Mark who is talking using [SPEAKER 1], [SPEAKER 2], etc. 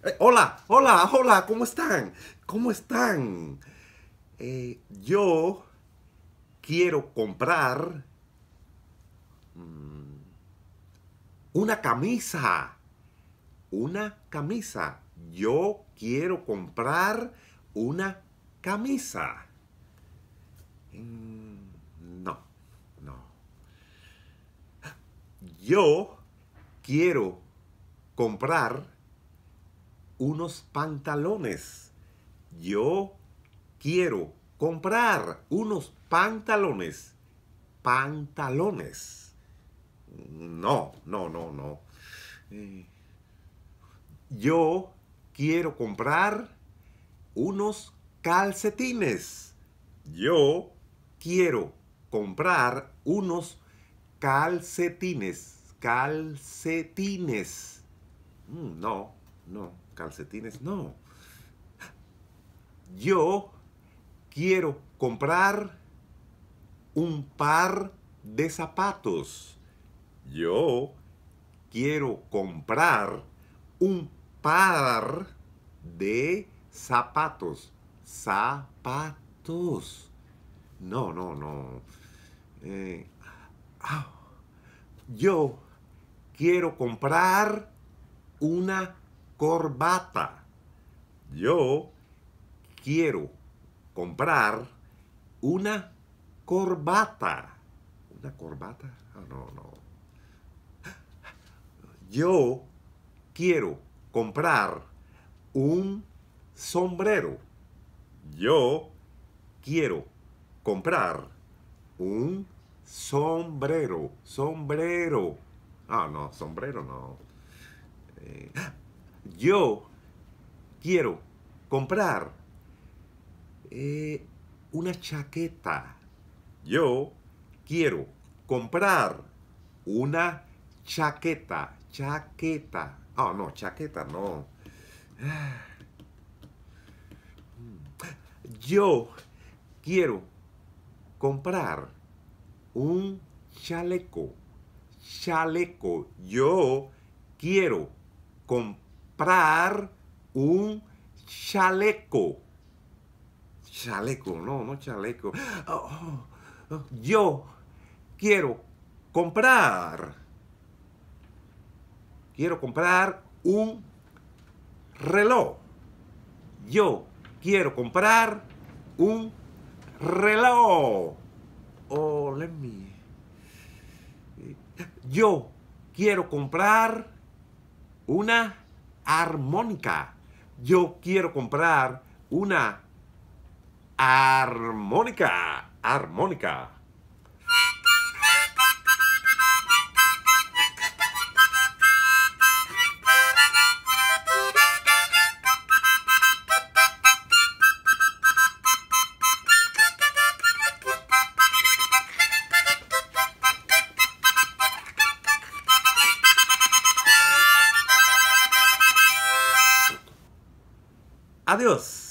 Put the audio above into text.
[SPEAKER 1] Eh, hola, hola, hola, ¿cómo están? ¿Cómo están? Eh, yo quiero comprar mm, una camisa. Una camisa. Yo quiero comprar una camisa. Mm, no, no. Yo quiero comprar unos pantalones. Yo quiero comprar unos pantalones. Pantalones. No, no, no, no. Eh, yo quiero comprar unos calcetines. Yo quiero comprar unos calcetines. Calcetines. Mm, no, no calcetines. No. Yo quiero comprar un par de zapatos. Yo quiero comprar un par de zapatos. Zapatos. No, no, no. Eh, ah, yo quiero comprar una corbata. Yo quiero comprar una corbata. ¿Una corbata? Ah, no, no. Yo quiero comprar un sombrero. Yo quiero comprar un sombrero. Sombrero. Ah, no, sombrero no. Eh, yo quiero comprar eh, una chaqueta. Yo quiero comprar una chaqueta. Chaqueta. Oh, no, chaqueta no. Yo quiero comprar un chaleco. Chaleco. Yo quiero comprar comprar un chaleco. Chaleco, no, no chaleco. Oh, oh, yo quiero comprar. Quiero comprar un reloj. Yo quiero comprar un reloj. Oh, let Yo quiero comprar una armónica. Yo quiero comprar una armónica. Armónica. Adiós.